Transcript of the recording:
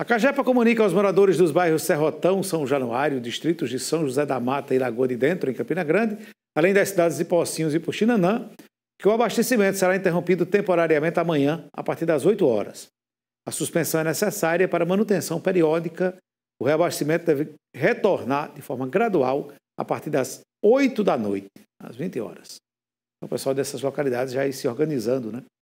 A Cajepa comunica aos moradores dos bairros Serrotão, São Januário, distritos de São José da Mata e Lagoa de Dentro, em Campina Grande, além das cidades de Pocinhos e Puxinanã, que o abastecimento será interrompido temporariamente amanhã, a partir das 8 horas. A suspensão é necessária para manutenção periódica. O reabastecimento deve retornar de forma gradual a partir das 8 da noite, às 20 horas. Então, o pessoal dessas localidades já ir se organizando, né?